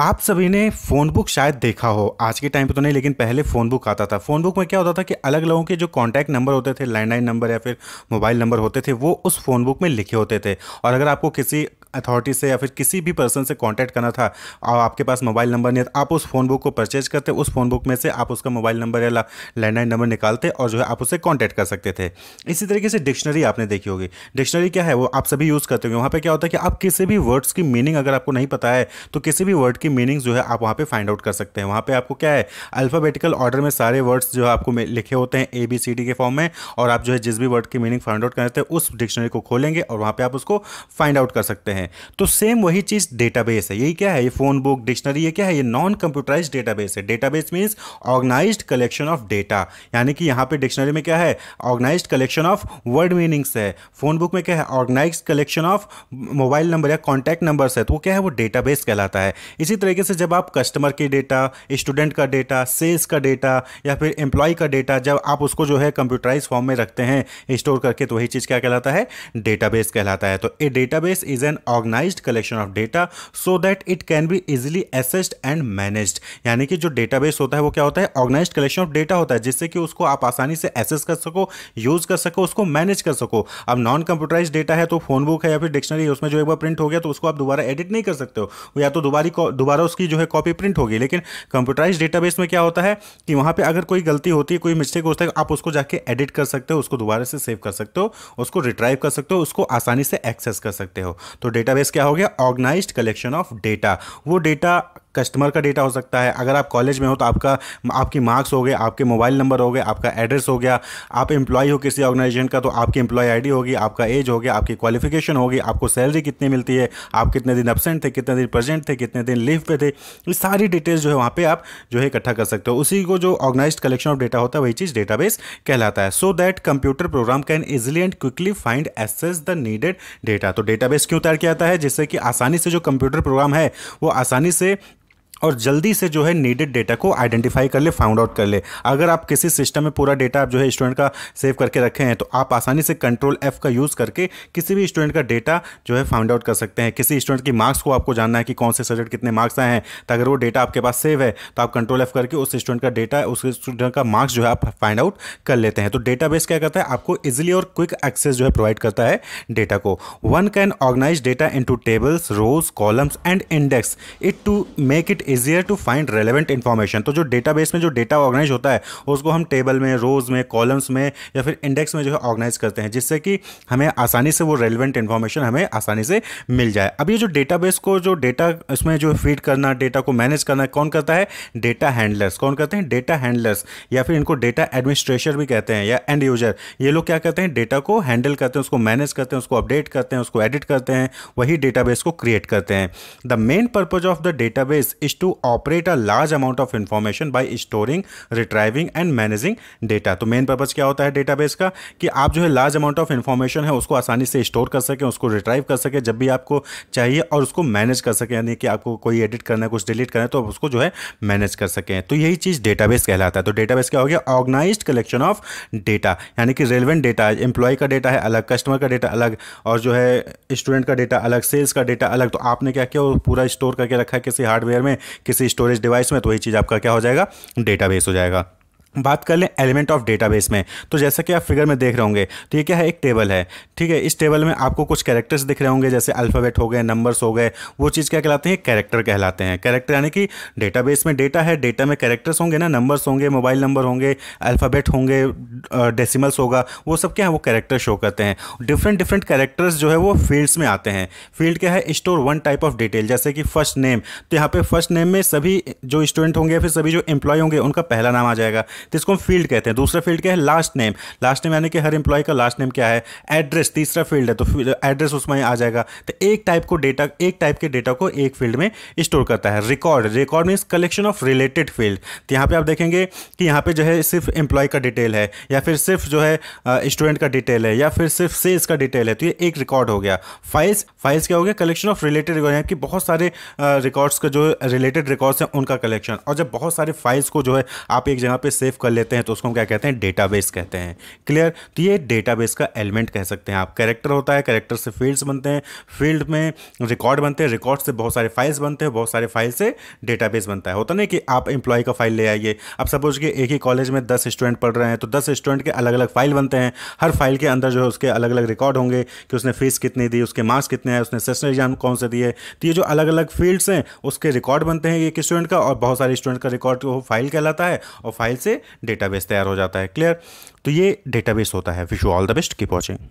आप सभी ने फ़ोन बुक शायद देखा हो आज के टाइम पे तो नहीं लेकिन पहले फ़ोन बुक आता था फ़ोन बुक में क्या होता था कि अलग लोगों के जो कॉन्टैक्ट नंबर होते थे लैंडलाइन नंबर या फिर मोबाइल नंबर होते थे वो उस फ़ोन बुक में लिखे होते थे और अगर आपको किसी अथॉरिटी से या फिर किसी भी पर्सन से कांटेक्ट करना था और आपके पास मोबाइल नंबर नहीं था आप उस फ़ोन बुक को परचेज करते उस फ़ोन बुक में से आप उसका मोबाइल नंबर या लैंडलाइन नंबर निकालते और जो है आप उसे कॉन्टैक्ट कर सकते थे इसी तरीके से डिक्शनरी आपने देखी होगी डिक्शनरी क्या है वो आप सभी यूज़ करते होंगे वहाँ पर क्या होता है कि आप किसी भी वर्ड्स की मीनिंग अगर आपको नहीं पता है तो किसी भी वर्ड की मीनिंग जो है आप वहाँ पर फाइंड आउट कर सकते हैं वहाँ पर आपको क्या है अल्फ़ाबेटिकल ऑर्डर में सारे वर्ड्स जो है आपको लिखे होते हैं ए बी सी डी के फॉर्म में और आप जो है जिस भी वर्ड की मीनिंग फाइंड आउट करते हैं उस डिक्शनरी को खोलेंगे और वहाँ पर आप उसको फाइंड आउट कर सकते हैं हैं तो सेम वही चीज़ डेटाबेस है यही क्या है ये फ़ोन बुक डिक्शनरी ये क्या है ये नॉन कंप्यूटराइज डेटाबेस है database means organise collection of data यानी कि यहाँ पे डिक्शनरी में क्या है organise collection of word meanings है फ़ोन बुक में क्या है organise collection of mobile number या कॉन्टैक्ट नंबर्स है तो वो क्या है वो डेटाबेस कहलाता है इसी तरीके से जब आप कस्टमर के डेटा स्टूडेंट का डेटा सेल्स का डेटा या फिर एम्प्लॉय का डेटा जब आप उसको जो है कंप्यूटराइज फॉर्म में रखते हैं स्टोर करके तो वही चीज़ क्या कहलाता है डेटाबेस कहलाता है तो a database is an organised collection of data so that it can be easily accessed and managed यानी कि जो डेटाबेस होता है वो क्या होता है ऑर्गेनाइज्ड कलेक्शन ऑफ डेटा होता है जिससे कि उसको आप आसानी से एसेस कर सको यूज कर सको उसको मैनेज कर सको अब नॉन कंप्यूटराइज डेटा है तो फोन बुक है या फिर डिक्शनरी उसमें जो एक बार प्रिंट हो गया तो उसको आप दोबारा एडिट नहीं कर सकते हो या तो दोबारा दोबारा उसकी जो है कॉपी प्रिंट होगी लेकिन कंप्यूटराइज डेटाबेस में क्या होता है कि वहां पर अगर कोई गलती होती है कोई मिस्टेक होता है आप उसको जाके एडिट कर सकते हो उसको दोबारा से सेव कर सकते हो उसको रिट्राइव कर सकते हो उसको आसानी से एक्सेस कर सकते हो तो डेटाबेस क्या हो गया ऑर्गेनाइज्ड कलेक्शन ऑफ डेटा वो डेटा कस्टमर का डेटा हो सकता है अगर आप कॉलेज में हो तो आपका आपकी मार्क्स हो गए आपके मोबाइल नंबर हो गए आपका एड्रेस हो गया आप एम्प्लॉय हो किसी ऑर्गेनाइजेशन का तो आपकी एम्प्लॉय आईडी होगी आपका एज हो गया आपकी क्वालिफिकेशन होगी आपको सैलरी कितनी मिलती है आप कितने दिन एबसेंट थे कितने दिन प्रेजेंट थे कितने दिन लीव पे थे ये सारी डिटेल्स जो है वहाँ पर आप जो है इकट्ठा कर सकते हो उसी को जो ऑर्गेनाइज कलेक्शन ऑफ डेटा होता है वही चीज़ डेटा कहलाता है so that computer program can easily and quickly find access the needed data तो डेटाबेस क्यों तैयार किया जाता है जिससे कि आसानी से जो कंप्यूटर प्रोग्राम है वो आसानी से और जल्दी से जो है नीडेड डेटा को आइडेंटिफाई कर ले फाउंड आउट कर ले अगर आप किसी सिस्टम में पूरा डेटा आप जो है स्टूडेंट का सेव करके रखे हैं तो आप आसानी से कंट्रोल एफ का यूज़ करके किसी भी स्टूडेंट का डेटा जो है फाउंड आउट कर सकते हैं किसी स्टूडेंट की मार्क्स को आपको जानना है कि कौन से सब्जेक्ट कितने मार्क्स आए हैं तो अगर वो डेटा आपके पास सेव है तो आप कंट्रोल एफ करके उस स्टूडेंट का डेटा उस स्टूडेंट का मार्क्स जो है आप फाइंड आउट कर लेते हैं तो डेटा बेस क्या करता है आपको ईजिली और क्विक एक्सेस जो है प्रोवाइड करता है डेटा को one can organize data into tables rows columns and index it to make it easier to find relevant information तो जो डेटाबेस में जो डेटा ऑर्गेनाइज होता है उसको हम टेबल में रोज में कॉलम्स में या फिर इंडेक्स में जो है ऑर्गेनाइज करते हैं जिससे कि हमें आसानी से वो रेलिवेंट इन्फॉर्मेशन हमें आसानी से मिल जाए अब ये जो डेटाबेस को जो डेटा इसमें जो फीड करना डेटा को मैनेज करना कौन करता है डेटा हैंडलर्स कौन करते हैं डेटा हैंडलर्स या फिर इनको डेटा एडमिनिस्ट्रेशन भी कहते हैं या एंड यूजर ये लोग क्या करते हैं डेटा को हैंडल करते हैं उसको मैनेज करते हैं उसको अपडेट करते हैं उसको एडिट करते हैं वही डेटाबेस को क्रिएट करते हैं the main purpose of the database is to operate a large amount of information by storing retrieving and managing data तो मेन पर्पज क्या होता है डेटाबेस का कि आप जो है लार्ज अमाउंट ऑफ इन्फॉर्मेशन है उसको आसानी से स्टोर कर सकें उसको रिट्राइव कर सकें जब भी आपको चाहिए और उसको मैनेज कर सकें यानी कि आपको कोई एडिट करना है कुछ डिलीट करना है तो आप उसको जो है मैनेज कर सकें तो यही चीज़ डेटाबेस कहलाता है तो डेटाबेस क्या हो गया ऑर्गनाइज कलेक्शन ऑफ डेटा यानी कि रेलिवेंट डेटा है एम्प्लॉय का डेटा है अलग कस्टमर का डेटा अलग और जो है स्टूडेंट का डेटा अलग सेल्स का डेटा अलग तो आपने क्या किया पूरा स्टोर करके रखा है किसी हार्डवेयर में किसी स्टोरेज डिवाइस में तो वही चीज़ आपका क्या हो जाएगा डेटाबेस हो जाएगा बात कर लें एलिमेंट ऑफ डेटाबेस में तो जैसा कि आप फिगर में देख रहे होंगे तो ये क्या है एक टेबल है ठीक है इस टेबल में आपको कुछ कैरेक्टर्स दिख रहे होंगे जैसे अल्फ़ाबेट हो गए नंबर्स हो गए वो चीज़ क्या कहलाते हैं कैरेक्टर कहलाते हैं कैरेक्टर यानी कि डेटाबेस में डेटा है डेटा में कैरेक्टर्स होंगे ना नंबर्स होंगे मोबाइल नंबर होंगे अल्फ़ाबेट होंगे डेसिमल्स होगा वो सब क्या है वो कैरेक्टर शो करते हैं डिफरेंट डिफरेंट कैरेक्टर्स जो है वो फील्ड्स में आते हैं फील्ड क्या है store one type of detail जैसे कि फर्स्ट नेम तो यहाँ पे फर्स्ट नेम में सभी जो स्टूडेंट होंगे फिर सभी जो एम्प्लॉय होंगे उनका पहला नाम आ जाएगा जिसको हम फील्ड कहते हैं दूसरा फील्ड क्या है लास्ट नेम लास्ट नेम यानी कि हर एम्प्लॉय का लास्ट नेम क्या है एड्रेस तीसरा फील्ड है तो एड्रेस उसमें आ जाएगा तो एक टाइप को डेटा एक टाइप के डेटा को एक फील्ड में स्टोर करता है record record means collection of related field तो यहाँ पर आप देखेंगे कि यहाँ पर जो है सिर्फ एम्प्लॉय का डिटेल है या फिर सिर्फ जो है स्टूडेंट का डिटेल है या फिर सिर्फ सेल्स का डिटेल है तो ये एक रिकॉर्ड हो गया फाइल्स फाइल्स क्या हो गया कलेक्शन ऑफ रिलेटेड रिकॉर्ड यानी कि बहुत सारे रिकॉर्ड्स का जो रिलेटेड रिकॉर्ड्स हैं उनका कलेक्शन और जब बहुत सारे फाइल्स को जो है आप एक जगह पे सेव सेव कर लेते हैं तो उसको हम क्या कहते हैं डेटाबेस कहते हैं क्लियर तो ये डेटाबेस का एलिमेंट कह सकते हैं आप कैरेक्टर होता है कैरेक्टर से फील्ड्स बनते हैं फील्ड में रिकॉर्ड बनते हैं रिकॉर्ड से बहुत सारे फाइल्स बनते हैं बहुत सारे फाइल से डेटाबेस बनता है होता नहीं कि आप एम्प्लॉय का फाइल ले आइए अब सपोज कि एक ही कॉलेज में दस स्टूडेंट पढ़ रहे हैं तो दस स्टूडेंट के अलग अलग फाइल बनते हैं हर फाइल के अंदर जो है उसके अलग अलग रिकॉर्ड होंगे कि उसने फीस कितनी दी उसके मार्क्स कितने हैं उसने सेशनल एग्जाम कौन से दिए तो ये जो अलग अलग फील्ड्स हैं उसके रिकॉर्ड बनते हैं एक स्टूडेंट का और बहुत सारे स्टूडेंट का रिकॉर्ड वो फाइल कहलाता है और फाइल से डेटाबेस तैयार हो जाता है क्लियर तो ये डेटाबेस होता है wish you all the best keep watching